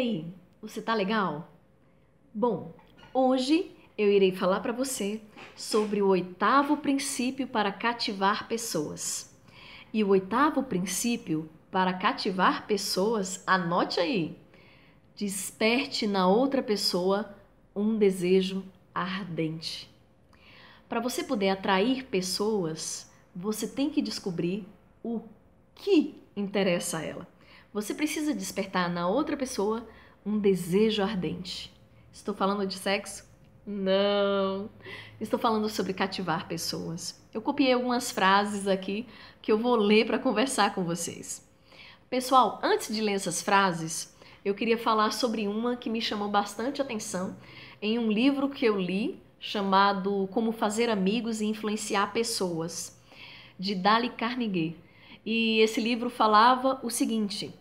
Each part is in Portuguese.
aí, você tá legal? Bom, hoje eu irei falar para você sobre o oitavo princípio para cativar pessoas. E o oitavo princípio para cativar pessoas, anote aí, desperte na outra pessoa um desejo ardente. Para você poder atrair pessoas, você tem que descobrir o que interessa a ela. Você precisa despertar na outra pessoa um desejo ardente. Estou falando de sexo? Não! Estou falando sobre cativar pessoas. Eu copiei algumas frases aqui que eu vou ler para conversar com vocês. Pessoal, antes de ler essas frases, eu queria falar sobre uma que me chamou bastante atenção em um livro que eu li chamado Como Fazer Amigos e Influenciar Pessoas, de Dali Carnegie. E esse livro falava o seguinte: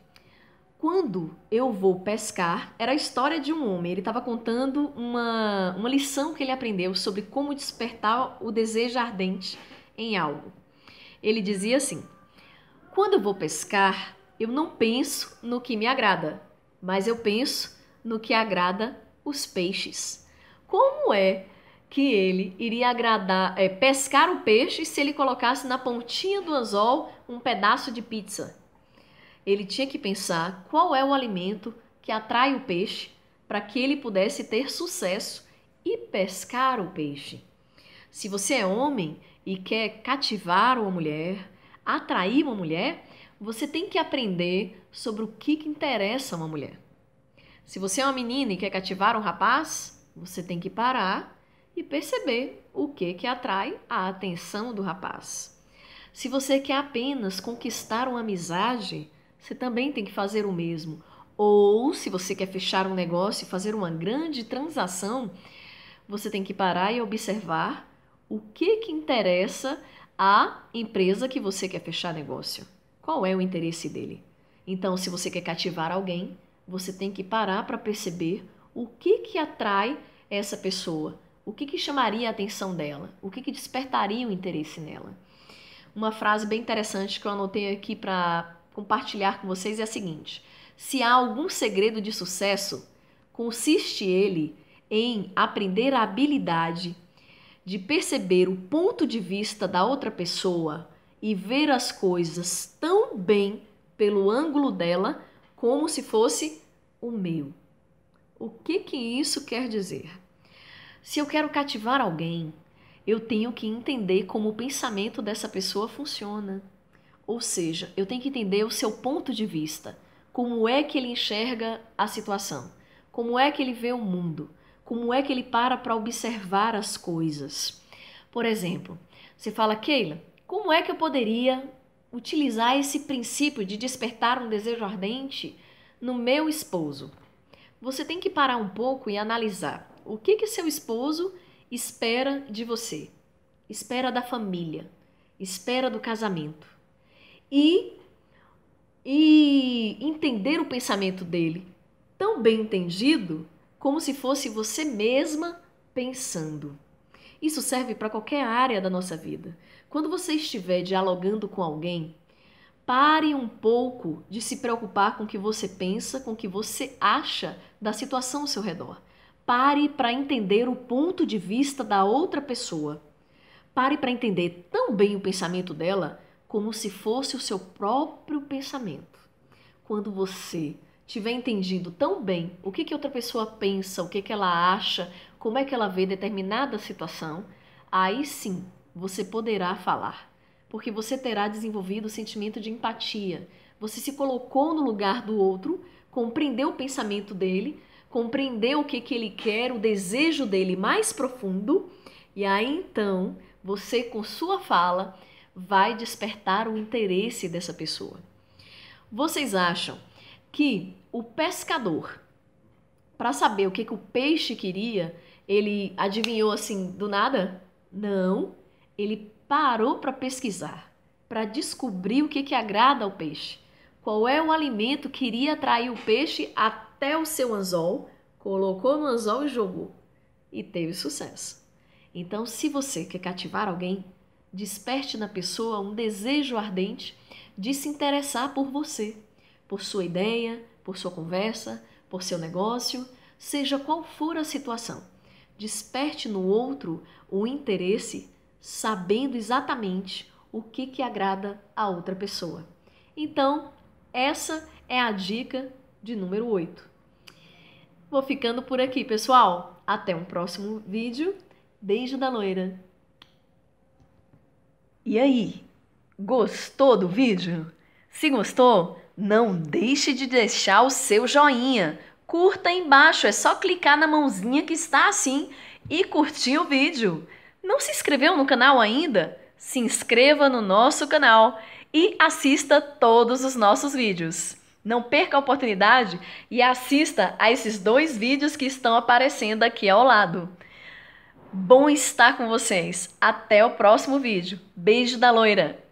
quando eu vou pescar, era a história de um homem. Ele estava contando uma, uma lição que ele aprendeu sobre como despertar o desejo ardente em algo. Ele dizia assim: Quando eu vou pescar, eu não penso no que me agrada, mas eu penso no que agrada os peixes. Como é que ele iria agradar, é, pescar o peixe se ele colocasse na pontinha do anzol um pedaço de pizza? ele tinha que pensar qual é o alimento que atrai o peixe para que ele pudesse ter sucesso e pescar o peixe. Se você é homem e quer cativar uma mulher, atrair uma mulher, você tem que aprender sobre o que, que interessa uma mulher. Se você é uma menina e quer cativar um rapaz, você tem que parar e perceber o que, que atrai a atenção do rapaz. Se você quer apenas conquistar uma amizade, você também tem que fazer o mesmo. Ou, se você quer fechar um negócio e fazer uma grande transação, você tem que parar e observar o que, que interessa à empresa que você quer fechar negócio. Qual é o interesse dele? Então, se você quer cativar alguém, você tem que parar para perceber o que, que atrai essa pessoa, o que, que chamaria a atenção dela, o que, que despertaria o interesse nela. Uma frase bem interessante que eu anotei aqui para compartilhar com vocês é a seguinte: se há algum segredo de sucesso, consiste ele em aprender a habilidade de perceber o ponto de vista da outra pessoa e ver as coisas tão bem pelo ângulo dela como se fosse o meu. O que que isso quer dizer? Se eu quero cativar alguém, eu tenho que entender como o pensamento dessa pessoa funciona. Ou seja, eu tenho que entender o seu ponto de vista, como é que ele enxerga a situação, como é que ele vê o mundo, como é que ele para para observar as coisas. Por exemplo, você fala, Keila, como é que eu poderia utilizar esse princípio de despertar um desejo ardente no meu esposo? Você tem que parar um pouco e analisar o que que seu esposo espera de você, espera da família, espera do casamento e, e entender o pensamento dele, tão bem entendido como se fosse você mesma pensando. Isso serve para qualquer área da nossa vida. Quando você estiver dialogando com alguém, pare um pouco de se preocupar com o que você pensa, com o que você acha da situação ao seu redor. Pare para entender o ponto de vista da outra pessoa. Pare para entender tão bem o pensamento dela como se fosse o seu próprio pensamento. Quando você tiver entendido tão bem o que, que outra pessoa pensa, o que, que ela acha, como é que ela vê determinada situação, aí sim você poderá falar, porque você terá desenvolvido o sentimento de empatia. Você se colocou no lugar do outro, compreendeu o pensamento dele, compreendeu o que, que ele quer, o desejo dele mais profundo, e aí então você, com sua fala, vai despertar o interesse dessa pessoa. Vocês acham que o pescador, para saber o que, que o peixe queria, ele adivinhou assim do nada? Não, ele parou para pesquisar, para descobrir o que, que agrada ao peixe. Qual é o alimento que iria atrair o peixe até o seu anzol, colocou no anzol e jogou. E teve sucesso. Então, se você quer cativar alguém, desperte na pessoa um desejo ardente de se interessar por você, por sua ideia, por sua conversa, por seu negócio, seja qual for a situação. Desperte no outro o interesse, sabendo exatamente o que, que agrada a outra pessoa. Então, essa é a dica de número 8. Vou ficando por aqui, pessoal. Até um próximo vídeo. Beijo da loira! E aí, gostou do vídeo? Se gostou, não deixe de deixar o seu joinha. Curta embaixo, é só clicar na mãozinha que está assim e curtir o vídeo. Não se inscreveu no canal ainda? Se inscreva no nosso canal e assista todos os nossos vídeos. Não perca a oportunidade e assista a esses dois vídeos que estão aparecendo aqui ao lado. Bom estar com vocês. Até o próximo vídeo. Beijo da loira!